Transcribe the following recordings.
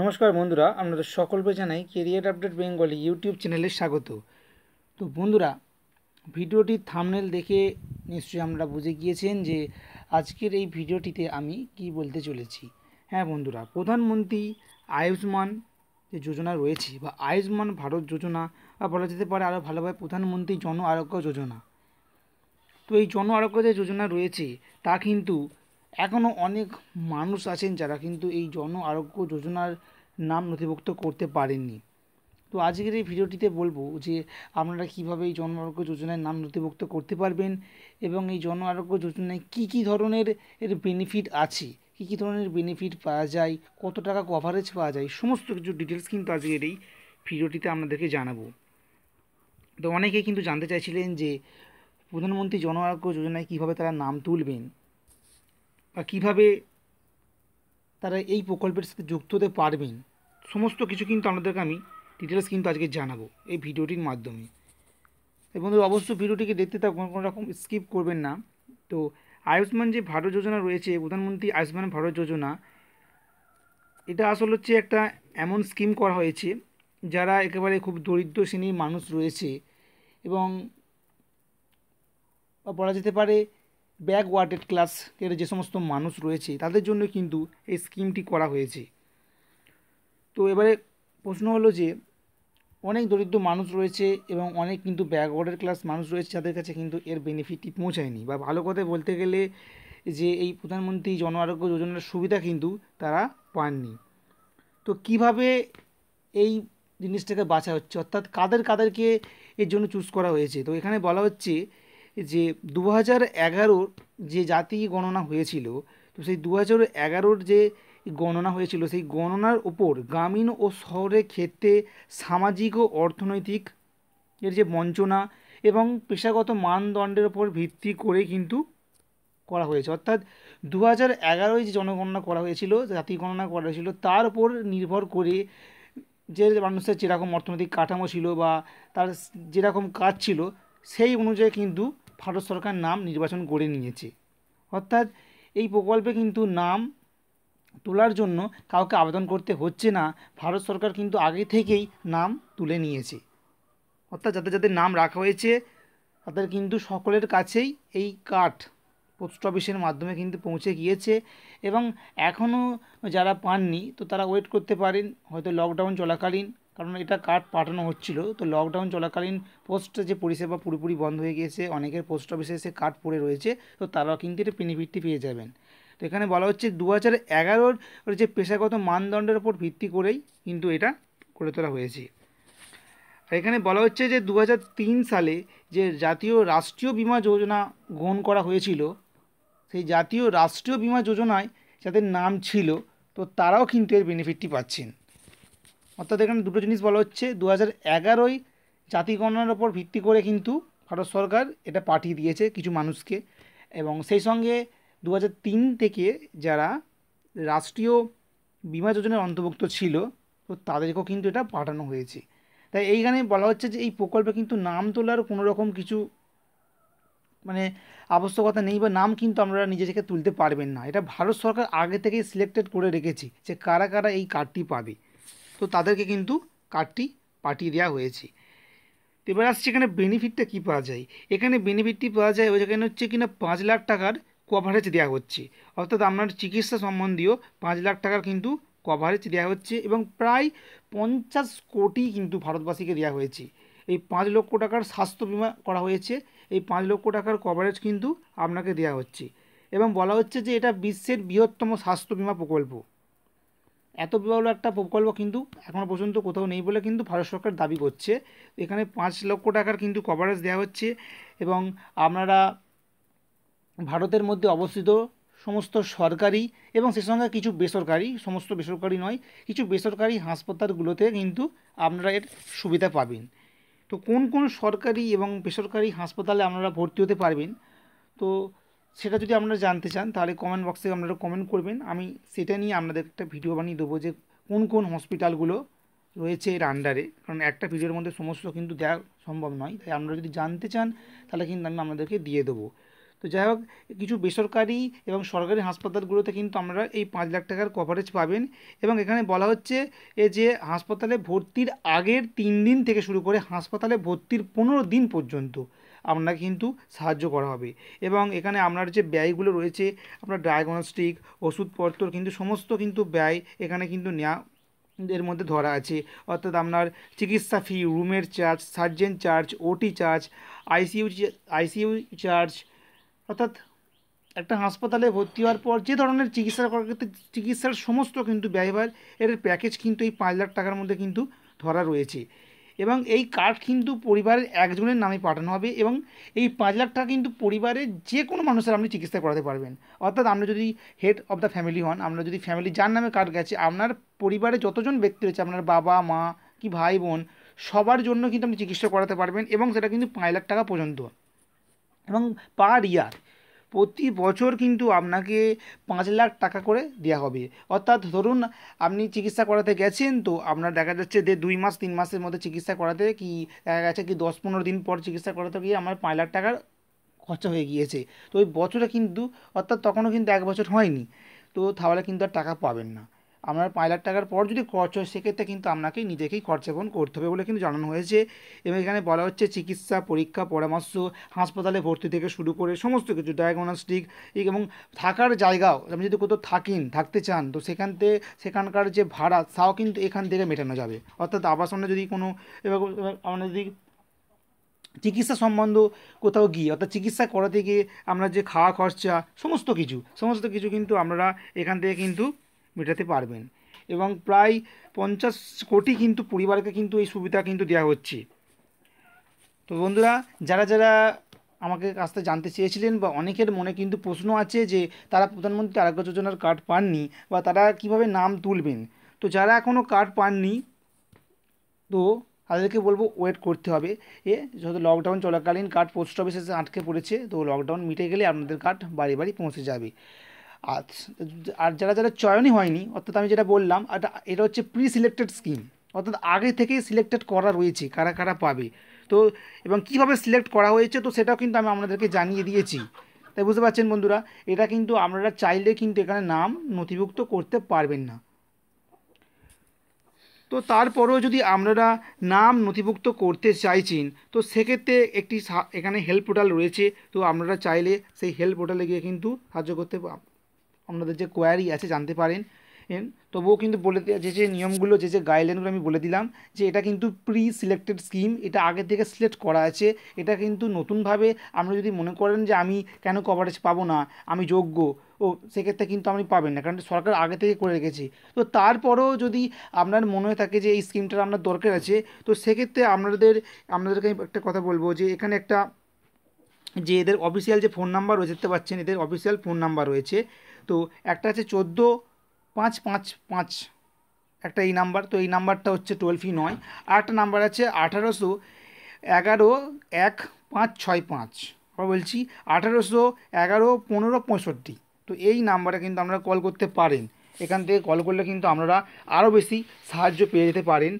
নমস্কার বন্ধুরা আপনাদের সকলকে জানাই কেরিয়ার আপডেট বেঙ্গলি ইউটিউব চ্যানেলে স্বাগত তো বন্ধুরা ভিডিওটি থামনেল দেখে নিশ্চয়ই আমরা বুঝে গিয়েছেন যে আজকের এই ভিডিওটিতে আমি কি বলতে চলেছি হ্যাঁ বন্ধুরা প্রধানমন্ত্রী আয়ুষ্মান যে যোজনা রয়েছে বা আয়ুষ্মান ভারত যোজনা বা বলা যেতে পারে আরও ভালোভাবে প্রধানমন্ত্রী জন আরোগ্য যোজনা তো এই জন আরোগ্য যে যোজনা রয়েছে তা কিন্তু এখনও অনেক মানুষ আছেন যারা কিন্তু এই জন আরোগ্য যোজনার নাম নথিভুক্ত করতে পারেননি তো আজকের এই ভিডিওটিতে বলবো যে আপনারা কিভাবে এই জন আরোগ্য যোজনায় নাম নথিভুক্ত করতে পারবেন এবং এই জন আরোগ্য যোজনায় কি কি ধরনের এর বেনিফিট আছে কী কী ধরনের বেনিফিট পাওয়া যায় কত টাকা কভারেজ পাওয়া যায় সমস্ত কিছু ডিটেলস কিন্তু আজকের এই ভিডিওটিতে আপনাদেরকে জানাবো তো অনেকে কিন্তু জানতে চাইছিলেন যে প্রধানমন্ত্রী জন আরোগ্য যোজনায় কীভাবে তারা নাম তুলবেন বা কিভাবে তারা এই প্রকল্পের সাথে যুক্ত হতে পারবেন সমস্ত কিছু কিন্তু আপনাদেরকে আমি ডিটেলস কিন্তু আজকে জানাবো এই ভিডিওটির মাধ্যমে বন্ধু অবশ্যই ভিডিওটিকে দেখতে তা কোনো রকম স্কিপ করবেন না তো আয়ুষ্মান যে ভারত যোজনা রয়েছে প্রধানমন্ত্রী আয়ুষ্মান ভারত যোজনা এটা আসল হচ্ছে একটা এমন স্কিম করা হয়েছে যারা একেবারে খুব দরিদ্র শ্রেণীর মানুষ রয়েছে এবং বলা যেতে পারে ব্যাকওয়ার্ডেড ক্লাস যে সমস্ত মানুষ রয়েছে তাদের জন্য কিন্তু এই স্কিমটি করা হয়েছে তো এবারে প্রশ্ন হলো যে অনেক দরিদ্র মানুষ রয়েছে এবং অনেক কিন্তু ব্যাকওয়ার্ডের ক্লাস মানুষ রয়েছে যাদের কাছে কিন্তু এর বেনিফিটটি পৌঁছায়নি বা ভালো কথা বলতে গেলে যে এই প্রধানমন্ত্রী জন আরোগ্য যোজনার সুবিধা কিন্তু তারা পাননি তো কিভাবে এই জিনিসটাকে বাঁচা হচ্ছে অর্থাৎ কাদের কাদেরকে এর জন্য চুজ করা হয়েছে তো এখানে বলা হচ্ছে যে দু হাজার এগারোর যে জাতি গণনা হয়েছিল তো সেই দু হাজার এগারোর যে গণনা হয়েছিল সেই গণনার ওপর গ্রামীণ ও শহরের ক্ষেত্রে সামাজিক ও অর্থনৈতিক এর যে বঞ্চনা এবং পেশাগত মানদণ্ডের ওপর ভিত্তি করে কিন্তু করা হয়েছে অর্থাৎ দু হাজার এগারোয় যে জনগণনা করা হয়েছিল জাতি গণনা করা হয়েছিল তার উপর নির্ভর করে যে মানুষের যেরকম অর্থনৈতিক কাঠামো ছিল বা তার যেরকম কাজ ছিল সেই অনুযায়ী কিন্তু ভারত সরকার নাম নির্বাচন করে নিয়েছে অর্থাৎ এই প্রকল্পে কিন্তু নাম তোলার জন্য কাউকে আবেদন করতে হচ্ছে না ভারত সরকার কিন্তু আগে থেকেই নাম তুলে নিয়েছে অর্থাৎ যাদের যাদের নাম রাখা হয়েছে তাদের কিন্তু সকলের কাছেই এই কার্ড পোস্ট অফিসের মাধ্যমে কিন্তু পৌঁছে গিয়েছে এবং এখনও যারা পাননি তো তারা ওয়েট করতে পারেন হয়তো লকডাউন চলাকালীন কারণ এটা কার্ড পাঠানো হচ্ছিল তো লকডাউন চলাকালীন পোস্ট যে পরিষেবা পুরোপুরি বন্ধ হয়ে গিয়েছে অনেকের পোস্ট অফিসে এসে কার্ড পড়ে রয়েছে তো তারাও কিন্তু এটা বেনিফিটটি পেয়ে যাবেন তো এখানে বলা হচ্ছে দু হাজার এগারোর যে পেশাগত মানদণ্ডের ওপর ভিত্তি করেই কিন্তু এটা করে তোলা হয়েছে আর এখানে বলা হচ্ছে যে দু সালে যে জাতীয় রাষ্ট্রীয় বিমা যোজনা গ্রহণ করা হয়েছিল সেই জাতীয় রাষ্ট্রীয় বিমা যোজনায় যাদের নাম ছিল তো তারাও কিন্তু এর বেনিফিটটি পাচ্ছেন অর্থাৎ এখানে দুটো জিনিস বলা হচ্ছে দু হাজার এগারোই জাতিগণনার ওপর ভিত্তি করে কিন্তু ভারত সরকার এটা পাঠিয়ে দিয়েছে কিছু মানুষকে এবং সেই সঙ্গে দু থেকে যারা রাষ্ট্রীয় বিমা যোজনার অন্তর্ভুক্ত ছিল তো তাদেরকেও কিন্তু এটা পাঠানো হয়েছে তাই এইখানে বলা হচ্ছে যে এই প্রকল্পে কিন্তু নাম তোলার কোনো রকম কিছু মানে আবশ্যকতা নেই বা নাম কিন্তু আপনারা নিজে থেকে তুলতে পারবেন না এটা ভারত সরকার আগে থেকেই সিলেক্টেড করে রেখেছি যে কারা কারা এই কার্ডটি পাবে তো তাদেরকে কিন্তু কার্ডটি পাঠিয়ে দেওয়া হয়েছে তো এবার আসছে এখানে বেনিফিটটা কী পাওয়া যায় এখানে বেনিফিটটি পাওয়া যায় ওই জায়গায় হচ্ছে কিনা পাঁচ লাখ টাকার কভারেজ দেওয়া হচ্ছে অর্থাৎ আপনার চিকিৎসা সম্বন্ধীয় পাঁচ লাখ টাকার কিন্তু কভারেজ দেওয়া হচ্ছে এবং প্রায় পঞ্চাশ কোটি কিন্তু ভারতবাসীকে দেওয়া হয়েছে এই পাঁচ লক্ষ টাকার স্বাস্থ্য বিমা করা হয়েছে এই পাঁচ লক্ষ টাকার কভারেজ কিন্তু আপনাকে দেওয়া হচ্ছে এবং বলা হচ্ছে যে এটা বিশ্বের বৃহত্তম স্বাস্থ্য বিমা প্রকল্প এত বড় একটা প্রকল্প কিন্তু এখনও পর্যন্ত কোথাও নেই বলে কিন্তু ভারত সরকার দাবি করছে এখানে পাঁচ লক্ষ টাকার কিন্তু কভারেজ দেওয়া হচ্ছে এবং আপনারা ভারতের মধ্যে অবস্থিত সমস্ত সরকারি এবং সে সঙ্গে কিছু বেসরকারি সমস্ত বেসরকারি নয় কিছু বেসরকারি হাসপাতালগুলোতে কিন্তু আপনারা এর সুবিধা পাবেন তো কোন কোন সরকারি এবং বেসরকারি হাসপাতালে আপনারা ভর্তি হতে পারবেন তো সেটা যদি আপনারা জানতে চান তাহলে কমেন্ট বক্সে আপনারা কমেন্ট করবেন আমি সেটা নিয়ে আপনাদের একটা ভিডিও বানিয়ে দেবো যে কোন কোন হসপিটালগুলো রয়েছে এর আন্ডারে কারণ একটা ভিডিওর মধ্যে সমস্ত কিন্তু দেওয়া সম্ভব নয় তাই আপনারা যদি জানতে চান তাহলে কিন্তু আমি আপনাদেরকে দিয়ে দেবো তো যাই হোক কিছু বেসরকারি এবং সরকারি হাসপাতালগুলোতে কিন্তু আমরা এই পাঁচ লাখ টাকার কভারেজ পাবেন এবং এখানে বলা হচ্ছে এ যে হাসপাতালে ভর্তির আগের তিন দিন থেকে শুরু করে হাসপাতালে ভর্তির পনেরো দিন পর্যন্ত আপনাকে কিন্তু সাহায্য করা হবে এবং এখানে আপনার যে ব্যয়গুলো রয়েছে আপনার ডায়াগনস্টিক ওষুধপত্র কিন্তু সমস্ত কিন্তু ব্যয় এখানে কিন্তু নেওয়া এর মধ্যে ধরা আছে অর্থাৎ আপনার চিকিৎসা ফি রুমের charge surgeon charge OT charge ICU ICU charge অর্থাৎ একটা হাসপাতালে ভর্তি হওয়ার পর যে ধরনের চিকিৎসা ক্ষেত্রে চিকিৎসার সমস্ত কিন্তু ব্যয়ভার এর প্যাকেজ কিন্তু এই পাঁচ লাখ টাকার মধ্যে কিন্তু ধরা রয়েছে এবং এই কার্ড কিন্তু পরিবারের একজনের নামে পাঠানো হবে এবং এই পাঁচ লাখ টাকা কিন্তু পরিবারের যে কোনো মানুষের আপনি চিকিৎসা করাতে পারবেন অর্থাৎ আপনি যদি হেড অফ দ্য ফ্যামিলি হন আমরা যদি ফ্যামিলি যার নামে কার্ড গেছে আপনার পরিবারে যতজন ব্যক্তি রয়েছে আপনার বাবা মা কি ভাই বোন সবার জন্য কিন্তু আপনি চিকিৎসা করাতে পারবেন এবং সেটা কিন্তু পাঁচ লাখ টাকা পর্যন্ত এবং পার ইয়ার প্রতি বছর কিন্তু আপনাকে পাঁচ লাখ টাকা করে দেওয়া হবে অর্থাৎ ধরুন আপনি চিকিৎসা করাতে গেছেন তো আপনার দেখা যাচ্ছে যে দুই মাস তিন মাসের মধ্যে চিকিৎসা করাতে কি দেখা গেছে কি দশ পনেরো দিন পর চিকিৎসা করাতে গিয়ে আমার পাঁচ লাখ টাকার খরচা হয়ে গিয়েছে তো ওই বছরে কিন্তু অর্থাৎ তখনও কিন্তু এক বছর হয়নি তো তাহলে কিন্তু আর টাকা পাবেন না আপনার পাঁচ লাখ টাকার পর যদি খরচ হয় সেক্ষেত্রে কিন্তু আপনাকে নিজেকেই খরচা করতে হবে বলে কিন্তু জানানো হয়েছে এবং এখানে বলা হচ্ছে চিকিৎসা পরীক্ষা পরামর্শ হাসপাতালে ভর্তি থেকে শুরু করে সমস্ত কিছু ডায়াগনস্টিক এবং থাকার জায়গাও আপনি যদি কোথাও থাকেন থাকতে চান তো সেখান থেকে সেখানকার যে ভাড়া তাও কিন্তু এখান থেকে মেটানো যাবে অর্থাৎ আবাসনে যদি কোনো এবার আমরা যদি চিকিৎসা সম্বন্ধ কোথাও গিয়ে অর্থাৎ চিকিৎসা করাতে গিয়ে আমরা যে খাওয়া খরচা সমস্ত কিছু সমস্ত কিছু কিন্তু আমরা এখান থেকে কিন্তু মেটাতে পারবেন এবং প্রায় পঞ্চাশ কোটি কিন্তু পরিবারকে কিন্তু এই সুবিধা কিন্তু দেওয়া হচ্ছে তো বন্ধুরা যারা যারা আমাকে কাছতে জানতে চেয়েছিলেন বা অনেকের মনে কিন্তু প্রশ্ন আছে যে তারা প্রধানমন্ত্রী আরোগ্য যোজনার কার্ড পাননি বা তারা কিভাবে নাম তুলবেন তো যারা এখনও কার্ড পাননি তো তাদেরকে বলবো ওয়েট করতে হবে এ যেহেতু লকডাউন চলাকালীন কার্ড পোস্ট অফিসে আটকে পড়েছে তো লকডাউন মিটে গেলে আপনাদের কার্ড বাড়ি বাড়ি পৌঁছে যাবে আর যারা যারা চয়নই হয়নি অর্থাৎ আমি যেটা বললাম এটা হচ্ছে প্রি সিলেক্টেড স্কিম অর্থাৎ আগে থেকেই সিলেক্টেড করা রয়েছে কারা কারা পাবে তো এবং কিভাবে সিলেক্ট করা হয়েছে তো সেটাও কিন্তু আমি আপনাদেরকে জানিয়ে দিয়েছি তাই বুঝতে পারছেন বন্ধুরা এটা কিন্তু আপনারা চাইলে কিন্তু এখানে নাম নথিভুক্ত করতে পারবেন না তো তারপরেও যদি আপনারা নাম নথিভুক্ত করতে চাইছেন তো সেক্ষেত্রে একটি এখানে হেল্প পোর্টাল রয়েছে তো আপনারা চাইলে সেই হেল্প পোর্টালে গিয়ে কিন্তু সাহায্য করতে আপনাদের যে কোয়ারি আছে জানতে পারেন তবুও কিন্তু বলে যে যে নিয়মগুলো যে যে গাইডলাইনগুলো আমি বলে দিলাম যে এটা কিন্তু প্রি সিলেক্টেড স্কিম এটা আগে থেকে সিলেক্ট করা আছে এটা কিন্তু নতুনভাবে আপনারা যদি মনে করেন যে আমি কেন কভারেজ পাবো না আমি যোগ্য ও সেক্ষেত্রে কিন্তু আপনি পাবেন না কারণ সরকার আগে থেকে করে রেখেছে তো তারপরেও যদি আপনার মনে হয়ে থাকে যে এই স্কিমটার আপনার দরকার আছে তো সেক্ষেত্রে আপনাদের আপনাদেরকে আমি একটা কথা বলবো যে এখানে একটা যে এদের অফিসিয়াল যে ফোন নাম্বার রয়েছে দেখতে পাচ্ছেন এদের অফিসিয়াল ফোন নাম্বার রয়েছে তো একটা আছে চোদ্দো পাঁচ পাঁচ পাঁচ একটা এই নাম্বার তো এই নাম্বারটা হচ্ছে টুয়েলভই নয় আরেকটা নাম্বার আছে আঠারোশো এগারো এক পাঁচ ছয় পাঁচ আবার বলছি আঠারোশো এগারো পনেরো পঁয়ষট্টি তো এই নাম্বারে কিন্তু আপনারা কল করতে পারেন এখান থেকে কল করলে কিন্তু আপনারা আরও বেশি সাহায্য পেয়ে যেতে পারেন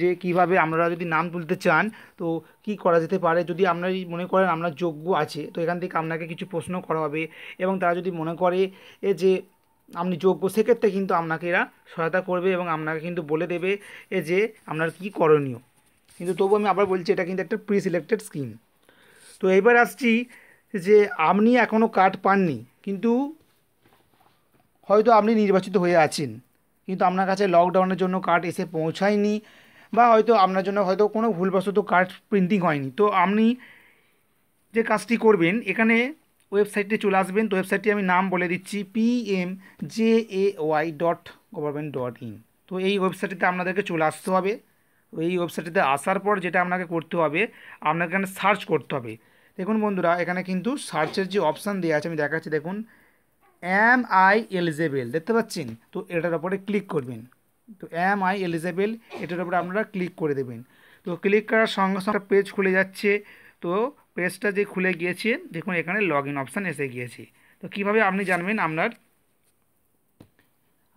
যে কিভাবে আপনারা যদি নাম তুলতে চান তো কি করা যেতে পারে যদি আপনার মনে করেন আপনার যোগ্য আছে তো এখান থেকে আপনাকে কিছু প্রশ্ন করা হবে এবং তারা যদি মনে করে যে আপনি যোগ্য সেক্ষেত্রে কিন্তু আপনাকে এরা সহায়তা করবে এবং আপনাকে কিন্তু বলে দেবে যে আপনার কি করণীয় কিন্তু তবু আমি আবার বলছি এটা কিন্তু একটা প্রি সিলেক্টেড স্কিম তো এবার আসছি যে আপনি এখনও কার্ড পাননি কিন্তু হয়তো আপনি নির্বাচিত হয়ে আছেন কিন্তু আপনার কাছে লকডাউনের জন্য কার্ড এসে পৌঁছায়নি বা হয়তো আপনার জন্য হয়তো কোনো ভুলবশত কার্ড প্রিন্টিং হয়নি তো আপনি যে কাজটি করবেন এখানে ওয়েবসাইটে চলে আসবেন তো ওয়েবসাইটটি আমি নাম বলে দিচ্ছি P M J A Y dot government dot in তো এই ওয়েবসাইটটিতে আপনাদেরকে চলে আসতে হবে এই ওয়েবসাইটটিতে আসার পর যেটা আপনাকে করতে হবে আপনাকে এখানে সার্চ করতে হবে দেখুন বন্ধুরা এখানে কিন্তু সার্চের যে অপশান দেওয়া আছে আমি দেখাচ্ছি দেখুন এম আই এলিজেবেল দেখতে পাচ্ছেন তো এটার ওপরে ক্লিক করবেন তো এম আই এলিজেবেল এটার ওপরে আপনারা ক্লিক করে দেবেন তো ক্লিক করার সঙ্গে সঙ্গে পেজ খুলে যাচ্ছে তো পেজটা যে খুলে গিয়েছে দেখুন এখানে লগ ইন অপশান এসে গিয়েছে তো কিভাবে আপনি জানবেন আপনার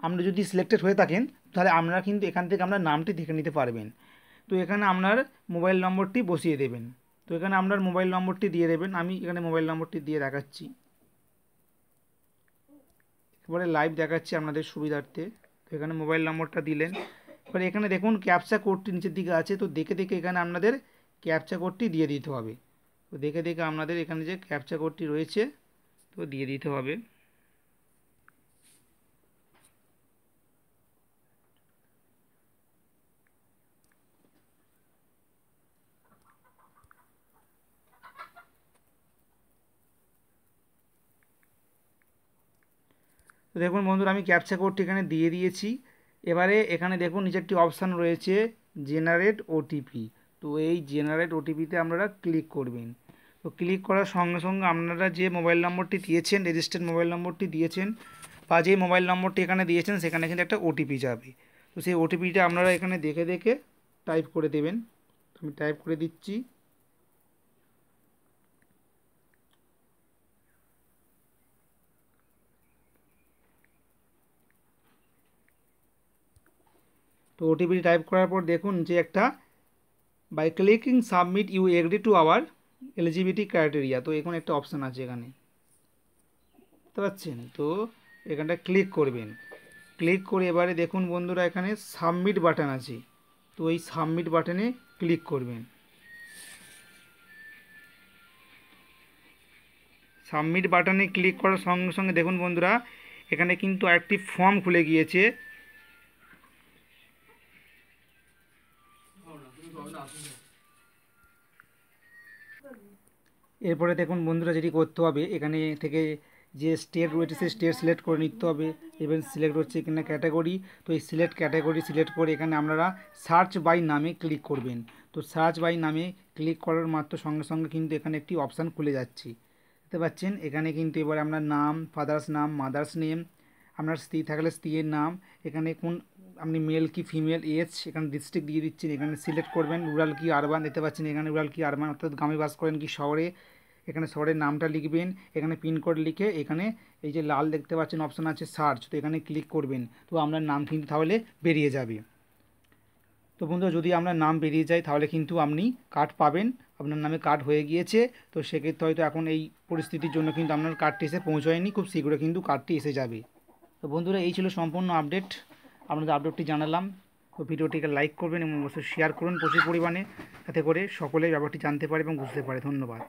আপনি যদি সিলেক্টেড হয়ে থাকেন তাহলে আপনারা কিন্তু এখান থেকে আপনার নামটি দেখে নিতে পারবেন তো এখানে আপনার মোবাইল নম্বরটি বসিয়ে দেবেন তো এখানে আপনার মোবাইল নম্বরটি দিয়ে দেবেন আমি এখানে মোবাইল নম্বরটি দিয়ে দেখাচ্ছি এবারে লাইভ দেখাচ্ছি আপনাদের সুবিধার্থে তো এখানে মোবাইল নম্বরটা দিলেন এবার এখানে দেখুন ক্যাপচা কোডটি নিচের দিকে আছে তো দেখে দেখে এখানে আপনাদের ক্যাপচা কোডটি দিয়ে দিতে হবে তো দেখে দেখে আপনাদের এখানে যে ক্যাপচা কোডটি রয়েছে তো দিয়ে দিতে হবে তো দেখুন বন্ধুরা আমি ক্যাপচা কোড এখানে দিয়ে দিয়েছি এবারে এখানে দেখুন নিচে একটি অপশান রয়েছে জেনারেট ওটিপি তো এই জেনারেট ওটিপিতে আপনারা ক্লিক করবেন তো ক্লিক করার সঙ্গে সঙ্গে আপনারা যে মোবাইল নম্বরটি দিয়েছেন রেজিস্টার্ড মোবাইল নম্বরটি দিয়েছেন বা যে মোবাইল নম্বরটি এখানে দিয়েছেন সেখানে কিন্তু একটা ওটিপি যাবে তো সেই ওটিপিটা আপনারা এখানে দেখে দেখে টাইপ করে দেবেন আমি টাইপ করে দিচ্ছি তো ওটিপিটি টাইপ করার পর দেখুন যে একটা by clicking submit you agree to our eligibility criteria তো এখন একটা অপশান আছে এখানে বুঝতে পারছেন তো এখানটা ক্লিক করবেন ক্লিক করে এবারে দেখুন বন্ধুরা এখানে সাবমিট বাটন আছে তো এই সাবমিট বাটনে ক্লিক করবেন সাবমিট বাটনে ক্লিক করার সঙ্গে সঙ্গে দেখুন বন্ধুরা এখানে কিন্তু একটি ফর্ম খুলে গিয়েছে এরপরে দেখুন বন্ধুরা যেটি করতে হবে এখানে থেকে যে স্টেট হ্যাঁ, রয়েছে হ্যাঁ, সেই স্টেট হ্যাঁ। সিলেক্ট করে নিতে হবে এবং সিলেক্ট হচ্ছে এখানে ক্যাটাগরি তো এই সিলেক্ট ক্যাটাগরি সিলেক্ট করে এখানে আপনারা সার্চ বাই নামে ক্লিক করবেন তো সার্চ বাই নামে ক্লিক করার মাত্র সঙ্গে সঙ্গে কিন্তু এখানে একটি অপশান খুলে যাচ্ছে দেখতে পাচ্ছেন এখানে কিন্তু এবার আপনার নাম ফাদার্স নাম মাদার্স নেম আপনার স্ত্রী থাকলে স্ত্রীর নাম এখানে কোন আপনি মেল কি ফিমেল এজ এখানে ডিস্ট্রিক্ট দিয়ে দিচ্ছেন এখানে সিলেক্ট করবেন রুরাল কি আরবান দিতে পারছেন এখানে রুরাল কি আরবান অর্থাৎ গ্রামে বাস করেন কি শহরে এখানে শহরের নামটা লিখবেন এখানে পিনকোড লিখে এখানে এই যে লাল দেখতে পাচ্ছেন অপশান আছে সার্চ তো এখানে ক্লিক করবেন তো আপনার নাম কিন্তু তাহলে বেরিয়ে যাবে তো বন্ধুরা যদি আপনার নাম বেরিয়ে যায় তাহলে কিন্তু আপনি কার্ড পাবেন আপনার নামে কার্ড হয়ে গিয়েছে তো সেক্ষেত্রে হয়তো এখন এই পরিস্থিতির জন্য কিন্তু আপনার কার্ডটি এসে পৌঁছয়নি খুব শীঘ্রই কিন্তু কার্ডটি এসে যাবে তো বন্ধুরা এই ছিল সম্পূর্ণ আপডেট আপনাদের আপডেটটি জানালাম ও ভিডিওটিকে লাইক করবেন এবং অবশ্যই শেয়ার করুন প্রচুর পরিমাণে যাতে করে সকলে ব্যাপারটি জানতে পারে এবং বুঝতে পারে ধন্যবাদ